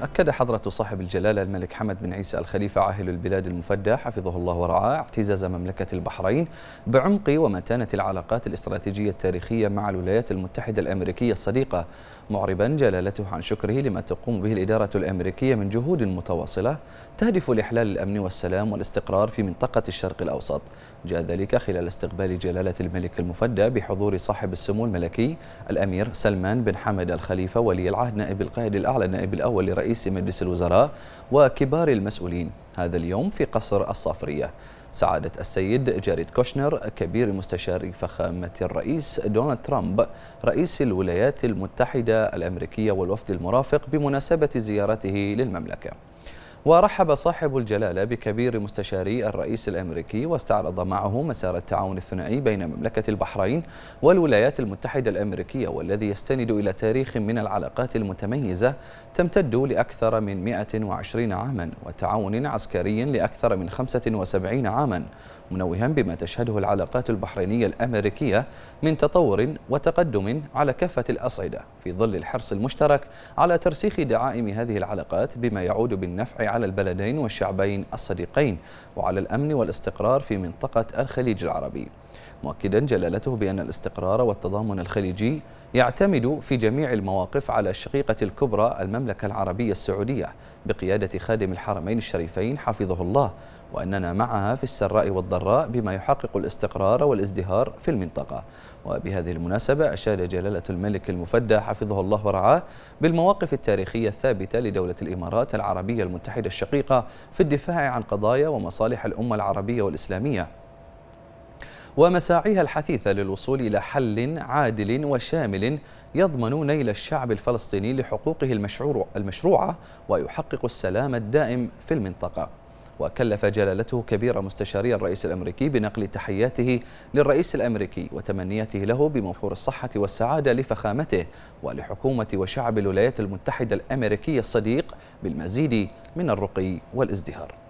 أكد حضرة صاحب الجلالة الملك حمد بن عيسى الخليفة عاهل البلاد المفدى حفظه الله ورعاه اعتزاز مملكة البحرين بعمق ومتانة العلاقات الاستراتيجية التاريخية مع الولايات المتحدة الأمريكية الصديقة معربا جلالته عن شكره لما تقوم به الإدارة الأمريكية من جهود متواصلة تهدف لإحلال الأمن والسلام والاستقرار في منطقة الشرق الأوسط جاء ذلك خلال استقبال جلالة الملك المفدى بحضور صاحب السمو الملكي الأمير سلمان بن حمد الخليفة ولي العهد نائب القائد الأعلى النائب الأول لرئيس رئيس مجلس الوزراء وكبار المسؤولين هذا اليوم في قصر الصافرية سعادة السيد جاريد كوشنر كبير مستشار فخامة الرئيس دونالد ترامب رئيس الولايات المتحدة الأمريكية والوفد المرافق بمناسبة زيارته للمملكة ورحب صاحب الجلالة بكبير مستشاري الرئيس الأمريكي واستعرض معه مسار التعاون الثنائي بين مملكة البحرين والولايات المتحدة الأمريكية والذي يستند إلى تاريخ من العلاقات المتميزة تمتد لأكثر من 120 عاما وتعاون عسكري لأكثر من 75 عاما منوها بما تشهده العلاقات البحرينية الأمريكية من تطور وتقدم على كافة الأصعدة في ظل الحرص المشترك على ترسيخ دعائم هذه العلاقات بما يعود بالنفع على البلدين والشعبين الصديقين وعلى الأمن والاستقرار في منطقة الخليج العربي مؤكدا جلالته بأن الاستقرار والتضامن الخليجي يعتمد في جميع المواقف على الشقيقة الكبرى المملكة العربية السعودية بقيادة خادم الحرمين الشريفين حفظه الله وأننا معها في السراء والضراء بما يحقق الاستقرار والازدهار في المنطقة وبهذه المناسبة أشاد جلالة الملك المفدى حفظه الله ورعاه بالمواقف التاريخية الثابتة لدولة الإمارات العربية المتحدة الشقيقة في الدفاع عن قضايا ومصالح الأمة العربية والإسلامية ومساعيها الحثيثة للوصول إلى حل عادل وشامل يضمن نيل الشعب الفلسطيني لحقوقه المشروع المشروعة ويحقق السلام الدائم في المنطقة وكلف جلالته كبير مستشاري الرئيس الأمريكي بنقل تحياته للرئيس الأمريكي وتمنياته له بموفور الصحة والسعادة لفخامته ولحكومة وشعب الولايات المتحدة الأمريكية الصديق بالمزيد من الرقي والازدهار